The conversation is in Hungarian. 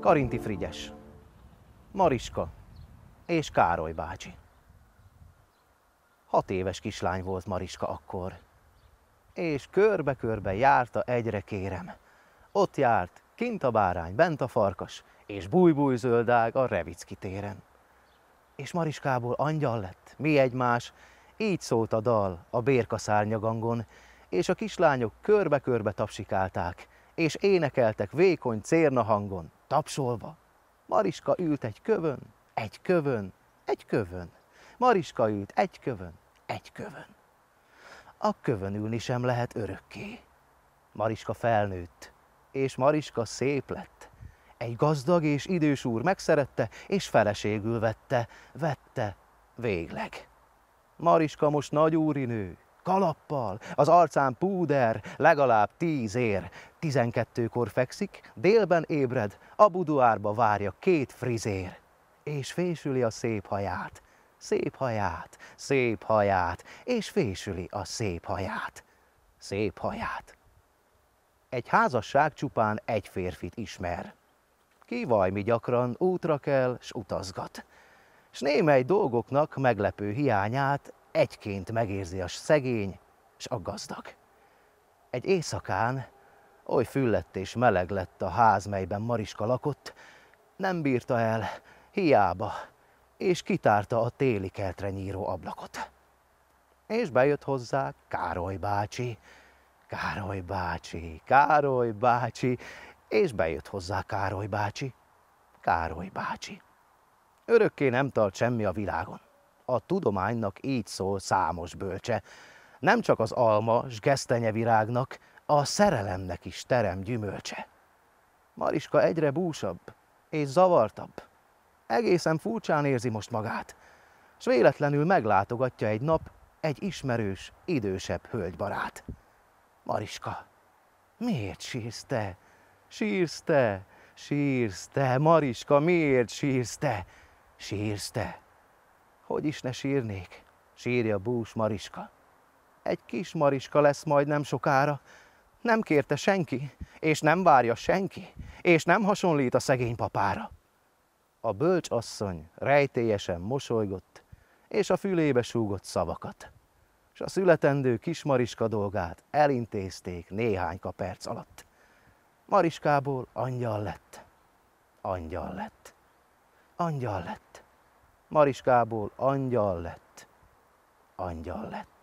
Karinti Frigyes, Mariska és Károly bácsi. Hat éves kislány volt Mariska akkor, és körbe-körbe járta egyre kérem. Ott járt, kint a bárány, bent a farkas, és bújbúj zöldág a Revicki téren. És Mariskából angyal lett, mi egymás, így szólt a dal a bérka szárnyagangon, és a kislányok körbe-körbe tapsikálták, és énekeltek vékony cérna hangon tapsolva. Mariska ült egy kövön, egy kövön, egy kövön. Mariska ült egy kövön, egy kövön. A kövön ülni sem lehet örökké. Mariska felnőtt, és Mariska szép lett. Egy gazdag és idős úr megszerette, és feleségül vette, vette végleg. Mariska most nagy úrinő, kalappal, az arcán púder, legalább tíz ér. Tizenkettőkor fekszik, délben ébred, a buduárba várja két frizér. És fésüli a szép haját, szép haját, szép haját, és fésüli a szép haját, szép haját. Egy házasság csupán egy férfit ismer. mi gyakran útra kell, s utazgat. S némely dolgoknak meglepő hiányát egyként megérzi a szegény és a gazdag. Egy éjszakán oly füllett és meleg lett a ház, melyben Mariska lakott, nem bírta el, hiába, és kitárta a téli keltre nyíró ablakot. És bejött hozzá Károly bácsi, Károly bácsi, Károly bácsi, és bejött hozzá Károly bácsi, Károly bácsi. Örökké nem tart semmi a világon a tudománynak így szól számos bölcse. Nem csak az alma s virágnak, a szerelemnek is terem gyümölcse. Mariska egyre búsabb és zavartabb. Egészen furcsán érzi most magát, s véletlenül meglátogatja egy nap egy ismerős, idősebb hölgybarát. Mariska, miért sírsz te? Sírsz te? Sírsz te? Mariska, miért sírsz te? Sírsz te? Hogy is ne sírnék, sírja bús Mariska. Egy kis Mariska lesz majd nem sokára. Nem kérte senki, és nem várja senki, és nem hasonlít a szegény papára. A bölcs asszony rejtélyesen mosolygott, és a fülébe súgott szavakat. És a születendő kis Mariska dolgát elintézték néhány perc alatt. Mariskából angyal lett. Angyal lett. Angyal lett. Mariskából angyal lett, angyal lett.